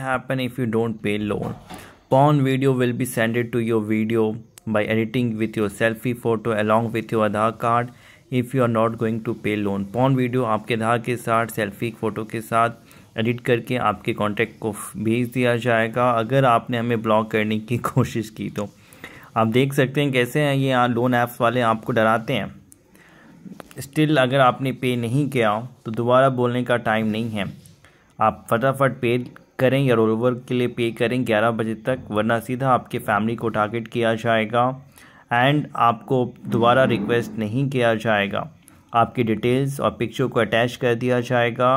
happen if you don't pay loan. Porn video will be sent to your video by editing with your selfie photo along with your Aadhaar card if you are not going to pay loan porn video aapke Aadhaar ke sath selfie photo ke sath edit करके आपके contact को भेज दिया जाएगा अगर आपने हमें block करने की कोशिश की तो आप देख सकते हैं कैसे हैं ये लोन ऐप्स वाले आपको डराते हैं स्टिल अगर आपने पे नहीं किया तो दोबारा बोलने का टाइम नहीं है आप फटाफट पे करें या रोल ओवर के लिए पे करें ग्यारह बजे तक वरना सीधा आपके फैमिली को टारगेट किया जाएगा एंड आपको दोबारा रिक्वेस्ट नहीं किया जाएगा आपकी डिटेल्स और पिक्चर को अटैच कर दिया जाएगा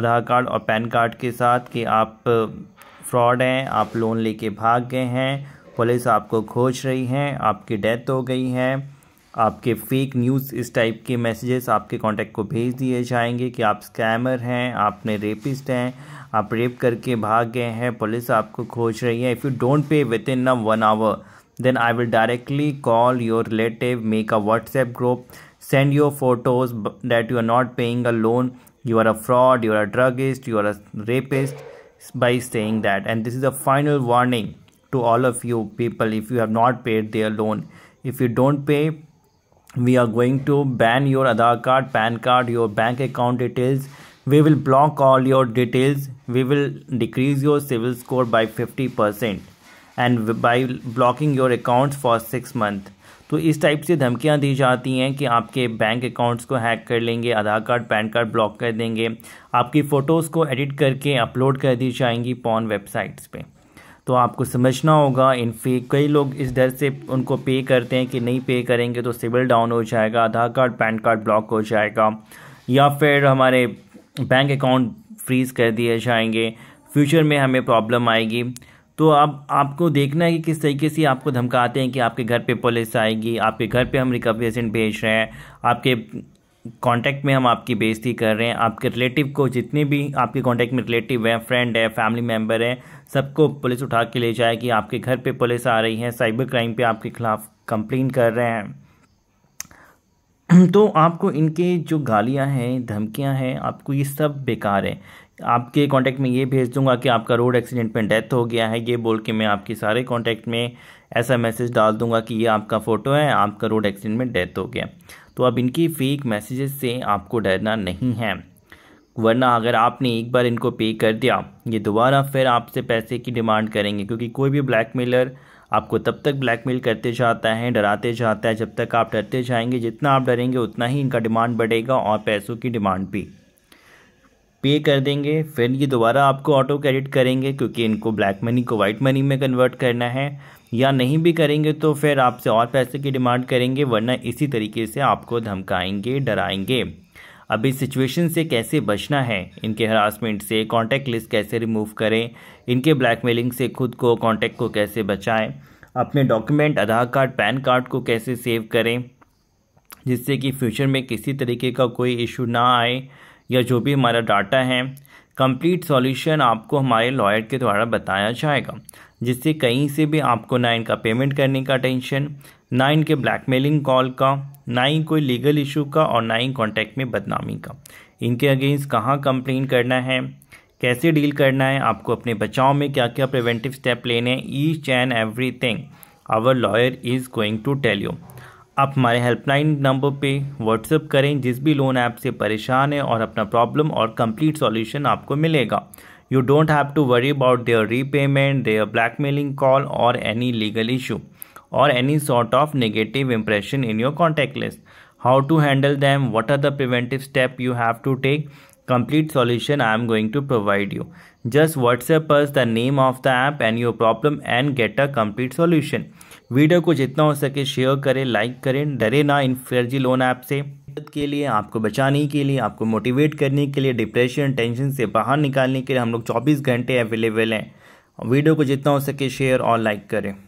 आधार कार्ड और पैन कार्ड के साथ कि आप फ्रॉड हैं आप लोन लेके भाग गए हैं पुलिस आपको खोज रही हैं आपकी डेथ हो गई है आपके फेक न्यूज़ इस टाइप के मैसेजेस आपके कांटेक्ट को भेज दिए जाएंगे कि आप स्कैमर हैं आपने रेपिस्ट हैं आप रेप करके भाग गए हैं पुलिस आपको खोज रही है if you don't pay within a one hour then I will directly call your relative make a WhatsApp group send your photos that you are not paying a loan you are a fraud you are a druggist you are a rapist by saying that and this is a final warning to all of you people if you have not paid their loan if you don't pay we are going to ban your Aadhaar card PAN card your bank account details we will block all your details we will decrease your CIBIL score by fifty percent and by blocking your account for six month तो इस type से धमकियाँ दी जाती हैं कि आपके bank accounts को hack कर लेंगे Aadhaar card PAN card block कर देंगे आपकी फ़ोटोज़ को एडिट करके अपलोड कर दी जाएंगी पॉन वेबसाइट्स पर तो आपको समझना होगा इन फे कई लोग इस डर से उनको पे करते हैं कि नहीं पे करेंगे तो सिविल डाउन हो जाएगा Aadhaar card PAN card block हो जाएगा या फिर हमारे बैंक अकाउंट फ्रीज़ कर दिए जाएंगे फ्यूचर में हमें प्रॉब्लम आएगी तो अब आपको देखना है कि किस तरीके से आपको धमकाते हैं कि आपके घर पे पुलिस आएगी आपके घर पे हम रिकवरी एजेंट भेज रहे हैं आपके कांटेक्ट में हम आपकी बेइज्जती कर रहे हैं आपके रिलेटिव को जितने भी आपके कांटेक्ट में रिलेटिव हैं फ्रेंड है फैमिली मेम्बर है सबको पुलिस उठा के ले जाए कि आपके घर पे पुलिस आ रही है साइबर क्राइम पे आपके खिलाफ कंप्लेन कर रहे हैं तो आपको इनके जो गालियां हैं धमकियां हैं आपको ये सब बेकार है आपके कांटेक्ट में ये भेज दूंगा कि आपका रोड एक्सीडेंट में डेथ हो गया है ये बोल के मैं आपके सारे कांटेक्ट में ऐसा मैसेज डाल दूंगा कि ये आपका फ़ोटो है आपका रोड एक्सीडेंट में डेथ हो गया तो अब इनकी फेक मैसेजेस से आपको डरना नहीं है वरना अगर आपने एक बार इनको पे कर दिया ये दोबारा फिर आपसे पैसे की डिमांड करेंगे क्योंकि कोई भी ब्लैकमेलर आपको तब तक ब्लैकमेल करते जाता है डराते जाता है जब तक आप डरते जाएंगे जितना आप डरेंगे उतना ही इनका डिमांड बढ़ेगा और पैसों की डिमांड भी पे कर देंगे फिर ये दोबारा आपको ऑटो क्रेडिट करेंगे क्योंकि इनको ब्लैक मनी को वाइट मनी में कन्वर्ट करना है या नहीं भी करेंगे तो फिर आपसे और पैसे की डिमांड करेंगे वरना इसी तरीके से आपको धमकाएंगे डराएंगे अब इस सिचुएशन से कैसे बचना है इनके हरासमेंट से कॉन्टैक्ट लिस्ट कैसे रिमूव करें इनके ब्लैकमेलिंग से खुद को कॉन्टैक्ट को कैसे बचाएं अपने document Aadhaar card PAN card को कैसे सेव करें जिससे कि फ्यूचर में किसी तरीके का कोई इशू ना आए या जो भी हमारा डाटा है कंप्लीट सॉल्यूशन आपको हमारे लॉयर के द्वारा बताया जाएगा जिससे कहीं से भी आपको ना इनका पेमेंट करने का टेंशन ना इनके ब्लैकमेलिंग कॉल का ना ही कोई लीगल इशू का और ना ही कॉन्टैक्ट में बदनामी का इनके अगेंस्ट कहाँ कंप्लेन करना है कैसे डील करना है आपको अपने बचाव में क्या क्या प्रिवेंटिव स्टेप लेने हैं each and every thing our lawyer is going to tell you आप हमारे हेल्पलाइन नंबर पे व्हाट्सअप करें जिस भी लोन ऐप से परेशान है और अपना प्रॉब्लम और कंप्लीट सॉल्यूशन आपको मिलेगा you don't have to worry about their repayment their blackmailing call और एनी लीगल इशू और any sort of negative impression in your contact list how to handle them what are the preventive step you have to take complete solution I am going to provide you. Just WhatsApp us the name of the app and your problem and get a complete solution. Video को जितना हो सके share करें like करें डरे ना इन फर्जी loan app से मदद के लिए आपको बचाने के लिए आपको मोटिवेट करने के लिए डिप्रेशन टेंशन से बाहर निकालने के लिए हम लोग 24 घंटे अवेलेबल हैं वीडियो को जितना हो सके शेयर और लाइक करें